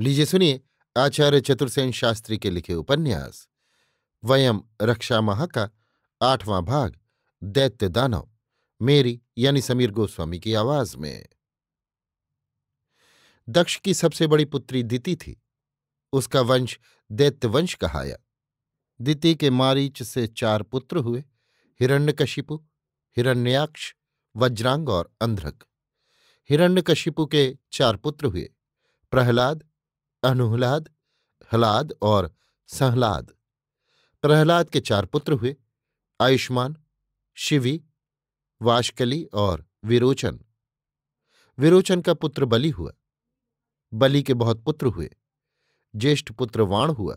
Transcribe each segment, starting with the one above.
लीजिए सुनिए आचार्य चतुर्सेन शास्त्री के लिखे उपन्यास वयम रक्षा महा का आठवां भाग दैत्य दानव मेरी यानी समीर गोस्वामी की आवाज में दक्ष की सबसे बड़ी पुत्री दिति थी उसका वंश दैत्यवंश कहाया दिति के मारीच से चार पुत्र हुए हिरण्यकशिपु हिरण्याक्ष वज्रांग और अंध्रक हिरण्यकशिपु के चार पुत्र हुए प्रहलाद अनुहलाद हलाद और सहलाद प्रहलाद के चार पुत्र हुए आयुष्मान शिवी वाशकली और विरोचन विरोचन का पुत्र बलि हुआ बलि के बहुत पुत्र हुए ज्येष्ठ पुत्र वाण हुआ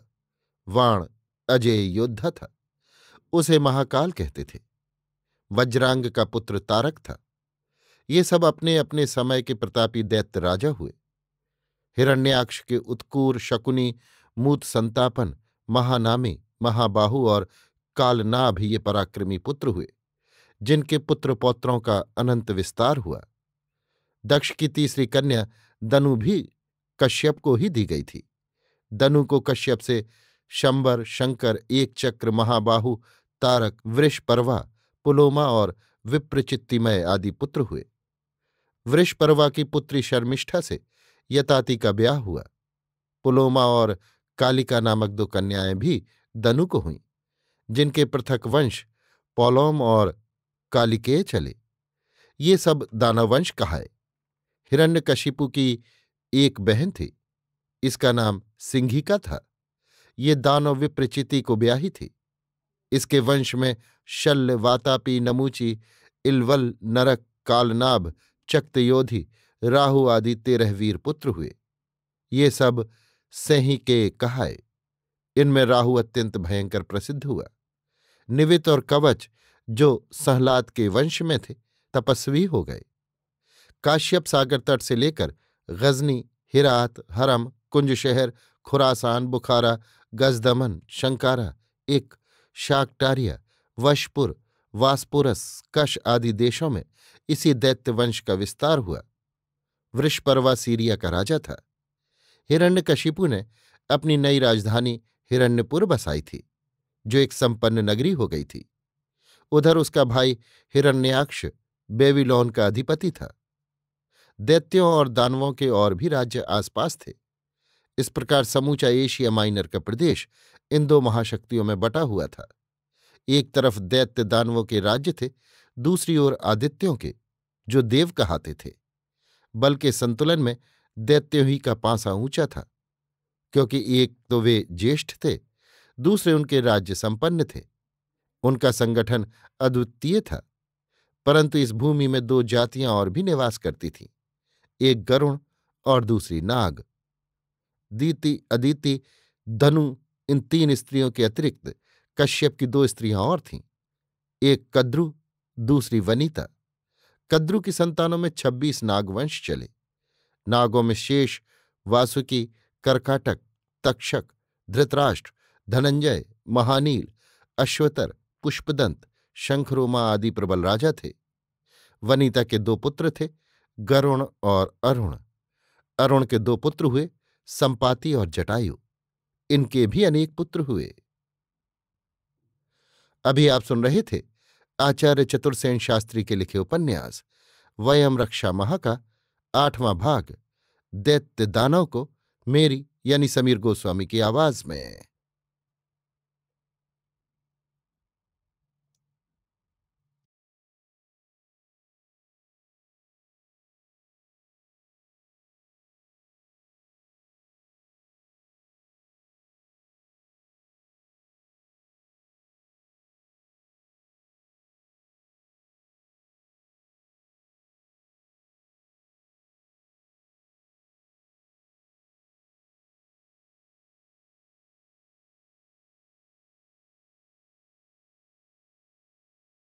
वाण अजय योद्धा था उसे महाकाल कहते थे वज्रांग का पुत्र तारक था ये सब अपने अपने समय के प्रतापी दैत्य राजा हुए हिरण्याक्ष के उत्कूर शकुनी मूत संतापन महानामी महाबाहु और कालनाभ ये पराक्रमी पुत्र हुए जिनके पुत्र पौत्रों का अनंत विस्तार हुआ दक्ष की तीसरी कन्या दनु भी कश्यप को ही दी गई थी दनु को कश्यप से शंबर शंकर एक चक्र महाबाहु तारक वृषपर्वा पुलोमा और विप्रचित्तिमय आदि पुत्र हुए वृषपर्वा की पुत्री शर्मिष्ठा से यताति का ब्याह हुआ पुलोमा और कालिका नामक दो कन्याएं भी दनु को हुईं जिनके पृथक वंश पौलोम और कालिकेय चले ये सब दानववंश कहाए कशिपु की एक बहन थी इसका नाम सिंघिका था ये दानव विप्रचिति को ब्याही थी इसके वंश में शल्य वातापी नमूची इलवल नरक कालनाभ चक्तयोधि राहु आदि तेरह वीर पुत्र हुए ये सब सही के कहाए इनमें राहु अत्यंत भयंकर प्रसिद्ध हुआ निवित और कवच जो सहलाद के वंश में थे तपस्वी हो गए काश्यप सागर तट से लेकर गजनी हिरात हरम कुंज शहर खुरासान बुखारा गजदमन शंकारा एक शाकटारिया वशपुर वास्पुरस कश आदि देशों में इसी दैत्य वंश का विस्तार हुआ वृषपर्वा सीरिया का राजा था हिरण्यकशिपु ने अपनी नई राजधानी हिरण्यपुर बसाई थी जो एक संपन्न नगरी हो गई थी उधर उसका भाई हिरण्याक्ष बेबीलोन का अधिपति था दैत्यों और दानवों के और भी राज्य आसपास थे इस प्रकार समूचा एशिया माइनर का प्रदेश इन दो महाशक्तियों में बटा हुआ था एक तरफ दैत्य दानवों के राज्य थे दूसरी ओर आदित्यों के जो देव कहाते थे बल के संतुलन में दैत्योही का पांसा ऊंचा था क्योंकि एक तो वे ज्येष्ठ थे दूसरे उनके राज्य संपन्न थे उनका संगठन अद्वितीय था परंतु इस भूमि में दो जातियां और भी निवास करती थीं एक गरुण और दूसरी नाग दीति अदिति धनु इन तीन स्त्रियों के अतिरिक्त कश्यप की दो स्त्रियां और थीं एक कद्रु दूसरी वनीता कद्रू की संतानों में छब्बीस नागवंश चले नागों में शेष वासुकी करकाटक तक्षक धृतराष्ट्र धनंजय महानील अश्वतर पुष्पदंत शंखरोमा आदि प्रबल राजा थे वनीता के दो पुत्र थे गरुण और अरुण अरुण के दो पुत्र हुए संपाति और जटायु इनके भी अनेक पुत्र हुए अभी आप सुन रहे थे आचार्य चतुर्सेन शास्त्री के लिखे उपन्यास वयम रक्षा महा का आठवां भाग दैत्य दानव को मेरी यानी समीर गोस्वामी की आवाज में